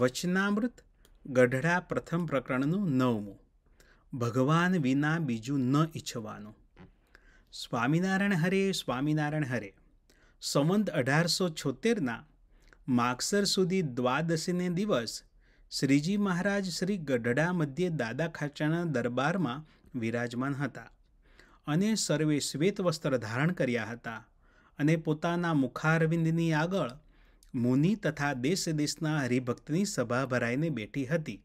વચનામૃત ગઢડા પ્રથમ પ્રકરણનું નવમું ભગવાન વિના બીજું ન ઈચ્છવાનું સ્વામિનારાયણ હરે સ્વામિનારાયણ હરે સંવંત અઢારસો છોતેરના માગસર સુધી દ્વાદશીને દિવસ શ્રીજી મહારાજ શ્રી ગઢડા મધ્યે દાદા ખાચાના દરબારમાં વિરાજમાન હતા અને સર્વે શ્વેત વસ્ત્ર ધારણ કર્યા હતા અને પોતાના મુખારવિંદની આગળ મુનિ તથા દેશ દેશના હરિભક્તની સભા ભરાઈને બેઠી હતી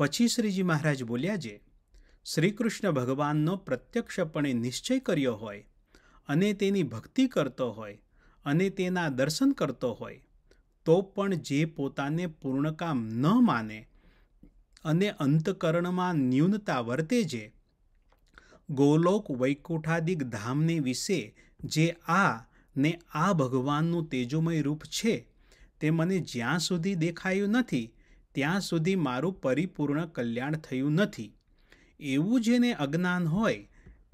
પછી શ્રીજી મહારાજ બોલ્યા જે શ્રીકૃષ્ણ ભગવાનનો પ્રત્યક્ષપણે નિશ્ચય કર્યો હોય અને તેની ભક્તિ કરતો હોય અને તેના દર્શન કરતો હોય તો પણ જે પોતાને પૂર્ણકામ ન માને અને અંતકરણમાં ન્યૂનતા વર્તે જે ગોલોક વૈકુંઠાદિક ધામને વિશે જે આ ને આ ભગવાનનું તેજોમય રૂપ છે તે મને જ્યાં સુધી દેખાયું નથી ત્યાં સુધી મારું પરિપૂર્ણ કલ્યાણ થયું નથી એવું જેને અજ્ઞાન હોય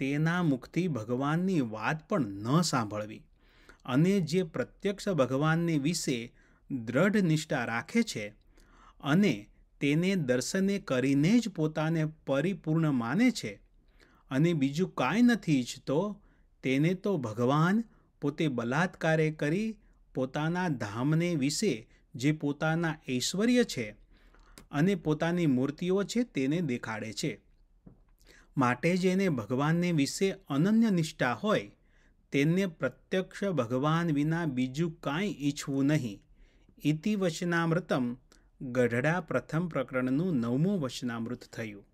તેના મુખથી ભગવાનની વાત પણ ન સાંભળવી અને જે પ્રત્યક્ષ ભગવાનને વિશે દ્રઢ નિષ્ઠા રાખે છે અને તેને દર્શને કરીને જ પોતાને પરિપૂર્ણ માને છે અને બીજું કાંઈ નથી ઈચ્છતો તેને તો ભગવાન પોતે બલાત્કારે કરી પોતાના ધામને વિશે જે પોતાના ઐશ્વર્ય છે અને પોતાની મૂર્તિઓ છે તેને દેખાડે છે માટે જેને ભગવાનને વિશે અનન્ય નિષ્ઠા હોય તેને પ્રત્યક્ષ ભગવાન વિના બીજું કાંઈ ઈચ્છવું નહીં ઇતિ વચનામૃતમ ગઢડા પ્રથમ પ્રકરણનું નવમું વચનામૃત થયું